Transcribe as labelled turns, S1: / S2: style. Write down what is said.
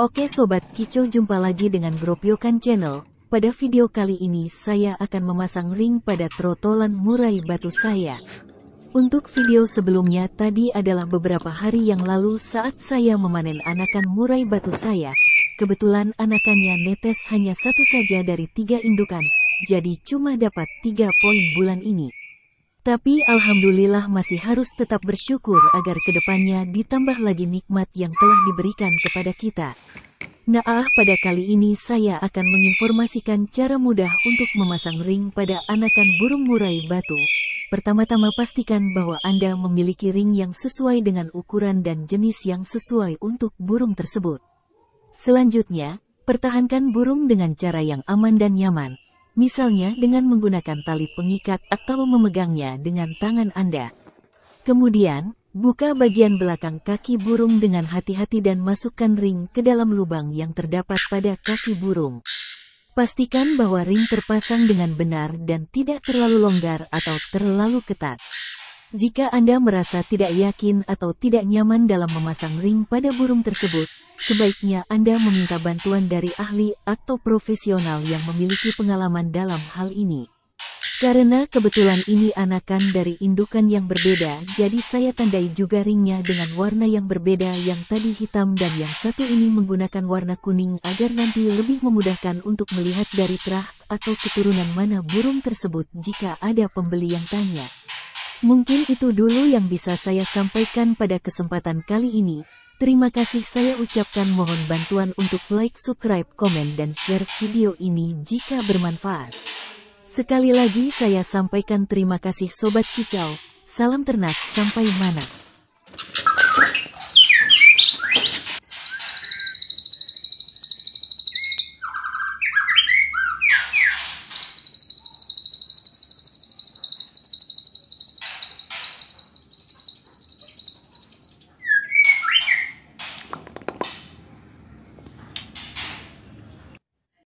S1: Oke Sobat Kicau jumpa lagi dengan grup Channel. Pada video kali ini saya akan memasang ring pada trotolan murai batu saya. Untuk video sebelumnya tadi adalah beberapa hari yang lalu saat saya memanen anakan murai batu saya. Kebetulan anakannya netes hanya satu saja dari tiga indukan, jadi cuma dapat tiga poin bulan ini. Tapi Alhamdulillah masih harus tetap bersyukur agar kedepannya ditambah lagi nikmat yang telah diberikan kepada kita. Nah, pada kali ini saya akan menginformasikan cara mudah untuk memasang ring pada anakan burung murai batu. Pertama-tama pastikan bahwa Anda memiliki ring yang sesuai dengan ukuran dan jenis yang sesuai untuk burung tersebut. Selanjutnya, pertahankan burung dengan cara yang aman dan nyaman. Misalnya dengan menggunakan tali pengikat atau memegangnya dengan tangan Anda. Kemudian, Buka bagian belakang kaki burung dengan hati-hati dan masukkan ring ke dalam lubang yang terdapat pada kaki burung. Pastikan bahwa ring terpasang dengan benar dan tidak terlalu longgar atau terlalu ketat. Jika Anda merasa tidak yakin atau tidak nyaman dalam memasang ring pada burung tersebut, sebaiknya Anda meminta bantuan dari ahli atau profesional yang memiliki pengalaman dalam hal ini. Karena kebetulan ini anakan dari indukan yang berbeda, jadi saya tandai juga ringnya dengan warna yang berbeda yang tadi hitam dan yang satu ini menggunakan warna kuning agar nanti lebih memudahkan untuk melihat dari terah atau keturunan mana burung tersebut jika ada pembeli yang tanya. Mungkin itu dulu yang bisa saya sampaikan pada kesempatan kali ini. Terima kasih saya ucapkan mohon bantuan untuk like, subscribe, komen, dan share video ini jika bermanfaat. Sekali lagi saya sampaikan terima kasih Sobat Kicau, salam ternak sampai mana.